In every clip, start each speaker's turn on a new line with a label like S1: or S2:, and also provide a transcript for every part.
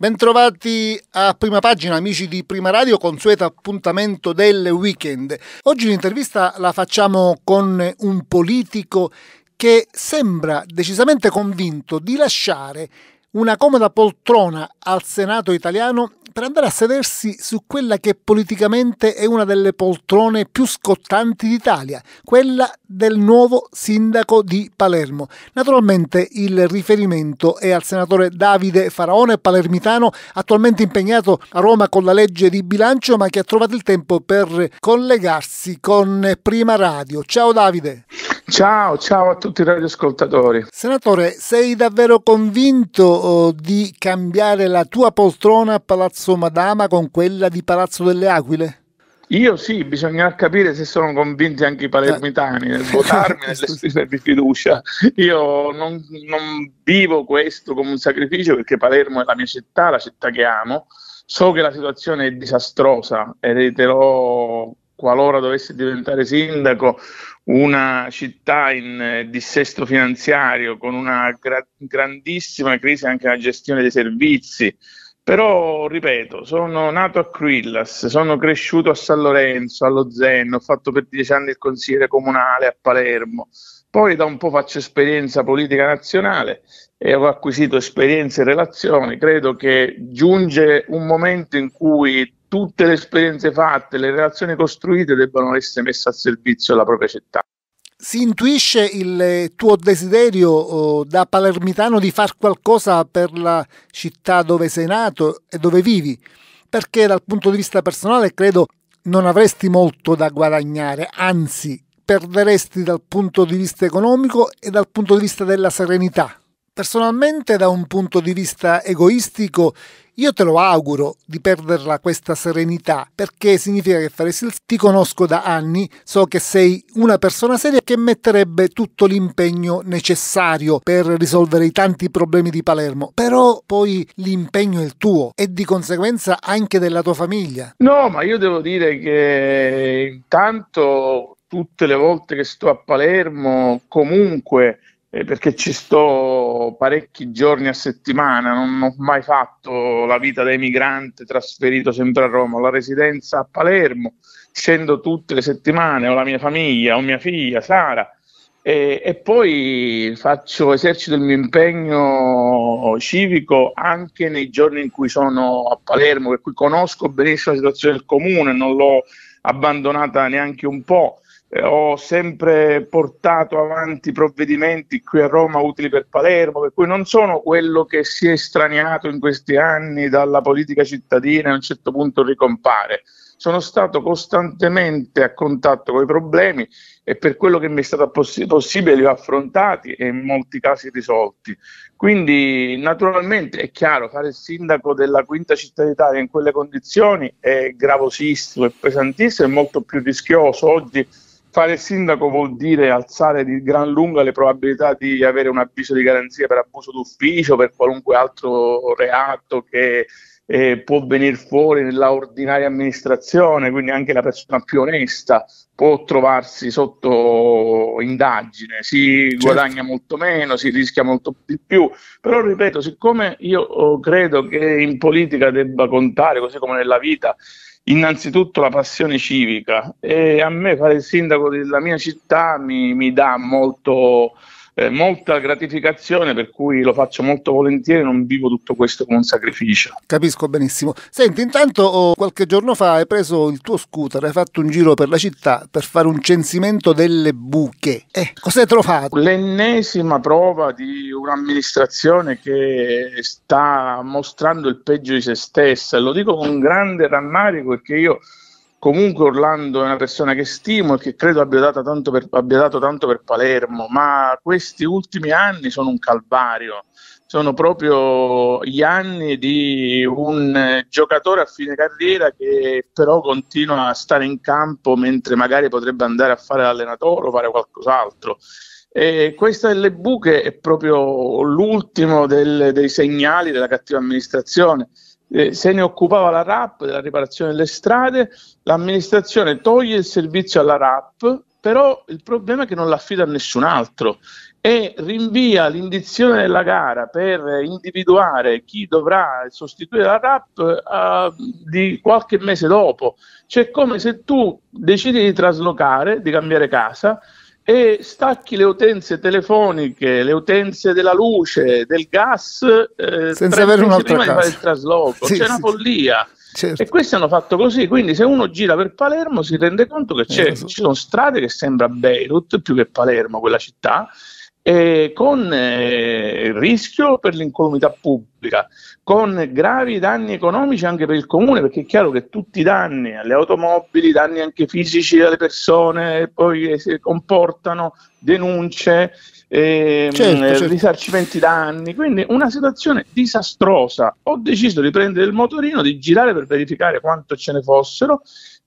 S1: Bentrovati a Prima Pagina, amici di Prima Radio, consueto appuntamento del weekend. Oggi l'intervista la facciamo con un politico che sembra decisamente convinto di lasciare una comoda poltrona al Senato italiano per andare a sedersi su quella che politicamente è una delle poltrone più scottanti d'Italia, quella del nuovo sindaco di Palermo. Naturalmente il riferimento è al senatore Davide Faraone, palermitano, attualmente impegnato a Roma con la legge di bilancio, ma che ha trovato il tempo per collegarsi con Prima Radio. Ciao Davide. Ciao, ciao a tutti i
S2: radioascoltatori.
S1: Senatore, sei davvero convinto oh, di cambiare la tua poltrona a Palazzo Madama con quella di Palazzo delle Aquile?
S2: Io sì, bisogna capire se sono convinti anche i palermitani nel eh. votarmi, nelle nell'esprimere di fiducia. Io non, non vivo questo come un sacrificio perché Palermo è la mia città, la città che amo. So che la situazione è disastrosa e te l'ho qualora dovesse diventare sindaco, una città in eh, dissesto finanziario, con una gra- grandissima crisi anche nella gestione dei servizi. Però, ripeto, sono nato a Quillas, sono cresciuto a San Lorenzo, allo Zen, ho fatto per dieci anni il consigliere comunale a Palermo. Poi da un po' faccio esperienza politica nazionale e ho acquisito esperienze e relazioni. Credo che giunge un momento in cui tutte le esperienze fatte, le relazioni costruite debbano essere messe a servizio della propria città.
S1: Si intuisce il tuo desiderio oh, da palermitano di fare qualcosa per la città dove sei nato e dove vivi, perché dal punto di vista personale credo non avresti molto da guadagnare, anzi perderesti dal punto di vista economico e dal punto di vista della serenità. Personalmente, da un punto di vista egoistico, io te lo auguro di perderla questa serenità, perché significa che Faresil ti conosco da anni, so che sei una persona seria che metterebbe tutto l'impegno necessario per risolvere i tanti problemi di Palermo, però poi l'impegno è il tuo e di conseguenza anche della tua famiglia.
S2: No, ma io devo dire che intanto tutte le volte che sto a Palermo, comunque, eh, perché ci sto parecchi giorni a settimana, non ho mai fatto la vita da emigrante trasferito sempre a Roma, ho la residenza a Palermo, scendo tutte le settimane, ho la mia famiglia, ho mia figlia Sara e, e poi faccio esercito il mio impegno civico anche nei giorni in cui sono a Palermo, per cui conosco benissimo la situazione del comune, non l'ho abbandonata neanche un po'. Eh, ho sempre portato avanti provvedimenti qui a Roma utili per Palermo, per cui non sono quello che si è straniato in questi anni dalla politica cittadina e a un certo punto ricompare. Sono stato costantemente a contatto con i problemi e per quello che mi è stato poss- possibile li ho affrontati e in molti casi risolti. Quindi naturalmente è chiaro, fare il sindaco della quinta città d'Italia in quelle condizioni è gravosissimo, è pesantissimo, è molto più rischioso oggi fare sindaco vuol dire alzare di gran lunga le probabilità di avere un avviso di garanzia per abuso d'ufficio, per qualunque altro reato che eh, può venire fuori nella ordinaria amministrazione, quindi anche la persona più onesta può trovarsi sotto indagine, si certo. guadagna molto meno, si rischia molto di più, però ripeto, siccome io oh, credo che in politica debba contare, così come nella vita, innanzitutto la passione civica e a me fare il sindaco della mia città mi, mi dà molto eh, molta gratificazione, per cui lo faccio molto volentieri, non vivo tutto questo con un sacrificio.
S1: Capisco benissimo. Senti, intanto oh, qualche giorno fa hai preso il tuo scooter, hai fatto un giro per la città per fare un censimento delle buche. Eh, cos'hai trovato?
S2: L'ennesima prova di un'amministrazione che sta mostrando il peggio di se stessa. Lo dico con grande rammarico perché io comunque Orlando è una persona che stimo e che credo abbia dato tanto per, dato tanto per Palermo, ma questi ultimi anni sono un calvario sono proprio gli anni di un giocatore a fine carriera che però continua a stare in campo mentre magari potrebbe andare a fare l'allenatore o fare qualcos'altro. E questa delle buche è proprio l'ultimo del, dei segnali della cattiva amministrazione eh, se ne occupava la RAP della riparazione delle strade, l'amministrazione toglie il servizio alla RAP, però il problema è che non l'affida a nessun altro e rinvia l'indizione della gara per individuare chi dovrà sostituire la RAP uh, di qualche mese dopo. Cioè come se tu decidi di traslocare, di cambiare casa, e stacchi le utenze telefoniche, le utenze della luce, del gas, eh, senza avere un'altra prima casa. di fare il trasloco. Sì, c'è sì, una follia. Certo. E questi hanno fatto così, quindi se uno gira per Palermo si rende conto che eh, ci sono strade che sembra Beirut più che Palermo, quella città, eh, con eh, rischio per l'incolumità pubblica, con gravi danni economici anche per il comune, perché è chiaro che tutti i danni alle automobili, danni anche fisici alle persone, poi eh, comportano denunce, ehm, certo, eh, certo. risarcimenti danni, quindi una situazione disastrosa. Ho deciso di prendere il motorino, di girare per verificare quanto ce ne fossero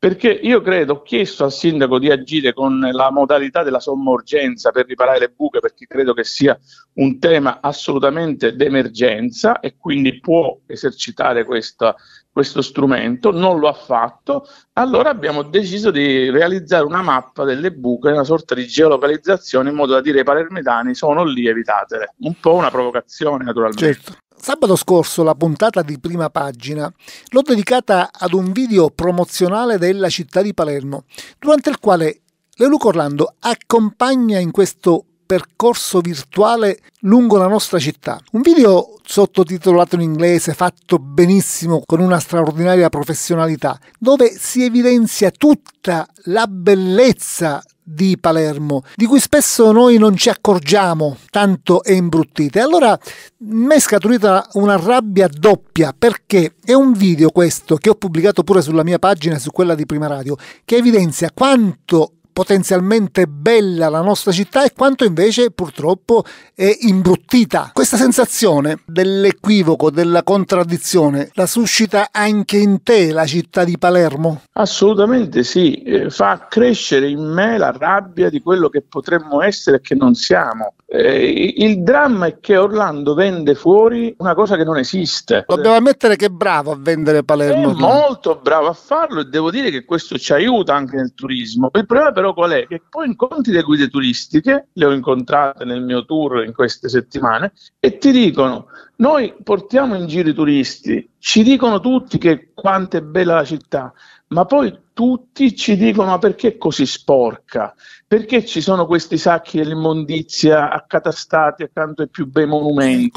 S2: perché io credo, ho chiesto al sindaco di agire con la modalità della sommorgenza per riparare le buche, perché credo che sia un tema assolutamente d'emergenza e quindi può esercitare questa, questo strumento, non lo ha fatto, allora abbiamo deciso di realizzare una mappa delle buche, una sorta di geolocalizzazione in modo da dire ai palermitani sono lì, evitatele. Un po' una provocazione naturalmente. Certo.
S1: Sabato scorso la puntata di prima pagina l'ho dedicata ad un video promozionale della città di Palermo, durante il quale Leluco Orlando accompagna in questo percorso virtuale lungo la nostra città. Un video sottotitolato in inglese, fatto benissimo con una straordinaria professionalità, dove si evidenzia tutta la bellezza di Palermo, di cui spesso noi non ci accorgiamo, tanto è imbruttita. E allora mi è scaturita una rabbia doppia, perché è un video questo che ho pubblicato pure sulla mia pagina e su quella di Prima Radio, che evidenzia quanto potenzialmente bella la nostra città e quanto invece purtroppo è imbruttita. Questa sensazione dell'equivoco, della contraddizione, la suscita anche in te la città di Palermo? Assolutamente sì, eh,
S2: fa crescere in me la rabbia di quello che potremmo essere e che non siamo. Eh, il dramma è che Orlando vende fuori una cosa che non esiste. Dobbiamo ammettere
S1: che è bravo a vendere Palermo. È
S2: molto bravo a farlo e devo dire che questo ci aiuta anche nel turismo. Il problema però però qual è? Che poi incontri le guide turistiche, le ho incontrate nel mio tour in queste settimane, e ti dicono, noi portiamo in giro i turisti, ci dicono tutti che quanto è bella la città, ma poi tutti ci dicono perché è così sporca, perché ci sono questi sacchi dell'immondizia accatastati accanto ai più bei monumenti,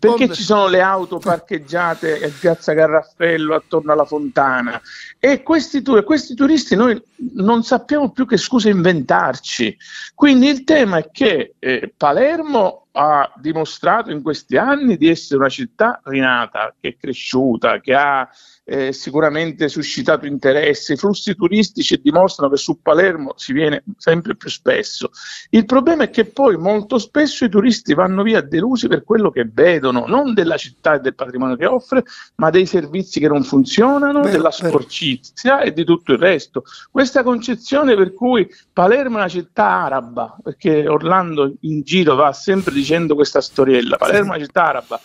S2: perché ci sono le auto parcheggiate a Piazza Garraffello attorno alla fontana. E questi, tu- questi turisti noi non sappiamo più che scuse inventarci. Quindi il tema è che eh, Palermo ha dimostrato in questi anni di essere una città rinata, che è cresciuta, che ha eh, sicuramente suscitato interesse, flussi flussi turistici dimostrano che su Palermo si viene sempre più spesso. Il problema è che poi molto spesso i turisti vanno via delusi per quello che vedono, non della città e del patrimonio che offre, ma dei servizi che non funzionano, beh, della sporcizia beh. e di tutto il resto. Questa concezione per cui Palermo è una città araba, perché Orlando in giro va sempre dicendo questa storiella, Palermo è una città araba,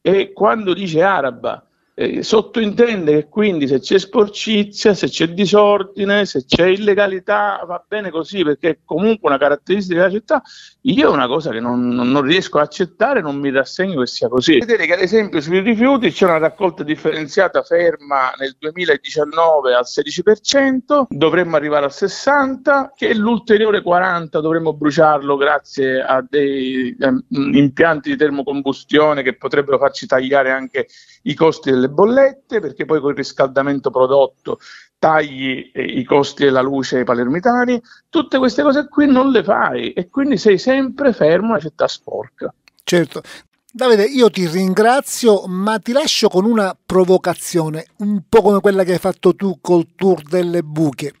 S2: e quando dice araba eh, sottintende che quindi se c'è sporcizia, se c'è disordine, se c'è illegalità, va bene così perché è comunque una caratteristica della città. Io è una cosa che non, non riesco a accettare, non mi rassegno che sia così. Vedete che ad esempio sui rifiuti c'è una raccolta differenziata ferma nel 2019 al 16%, dovremmo arrivare al 60%, che l'ulteriore 40% dovremmo bruciarlo grazie a dei eh, impianti di termocombustione che potrebbero farci tagliare anche i costi delle le bollette, perché poi col riscaldamento prodotto tagli eh, i costi della luce
S1: ai palermitani, tutte queste cose qui non le fai e quindi sei sempre fermo una città sporca. Certo. Davide, io ti ringrazio, ma ti lascio con una provocazione, un po' come quella che hai fatto tu col tour delle buche.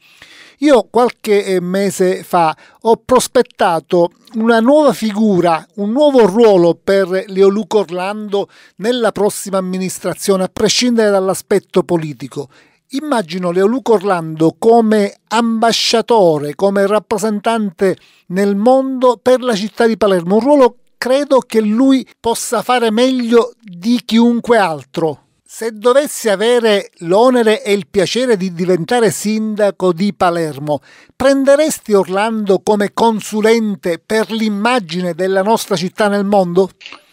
S1: Io qualche eh, mese fa ho prospettato una nuova figura, un nuovo ruolo per Leo Leoluco Orlando nella prossima amministrazione, a prescindere dall'aspetto politico. Immagino Leo Leoluco Orlando come ambasciatore, come rappresentante nel mondo per la città di Palermo, un ruolo credo che lui possa fare meglio di chiunque altro. Se dovessi avere l'onere e il piacere di diventare sindaco di Palermo, prenderesti Orlando come consulente per l'immagine della nostra città nel mondo?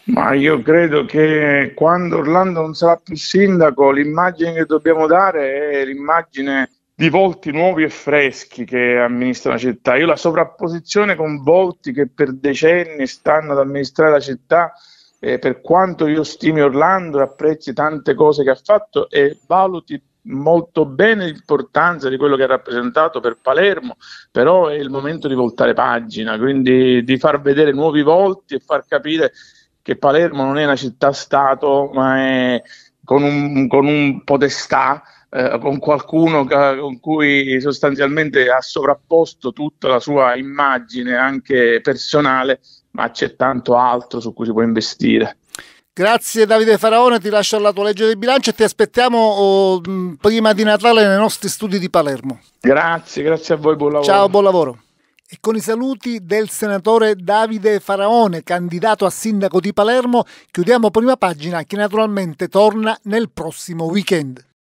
S2: Ma io credo che quando Orlando non sarà più sindaco, l'immagine che dobbiamo dare è l'immagine di volti nuovi e freschi che amministra la città. Io la sovrapposizione con volti che per decenni stanno ad amministrare la città eh, per quanto io stimi Orlando, apprezzi tante cose che ha fatto e valuti molto bene l'importanza di quello che ha rappresentato per Palermo, però è il momento di voltare pagina, quindi di far vedere nuovi volti e far capire che Palermo non è una città-stato, ma è con un, con un potestà, eh, con qualcuno ca- con cui sostanzialmente ha sovrapposto tutta la sua immagine anche personale ma c'è tanto altro su cui si può investire.
S1: Grazie Davide Faraone, ti lascio alla tua legge di bilancio e ti aspettiamo oh, mm, prima di Natale nei nostri studi di Palermo.
S2: Grazie, grazie a voi, buon lavoro. Ciao, buon
S1: lavoro. E con i saluti del senatore Davide Faraone, candidato a sindaco di Palermo, chiudiamo prima pagina che naturalmente torna nel prossimo weekend.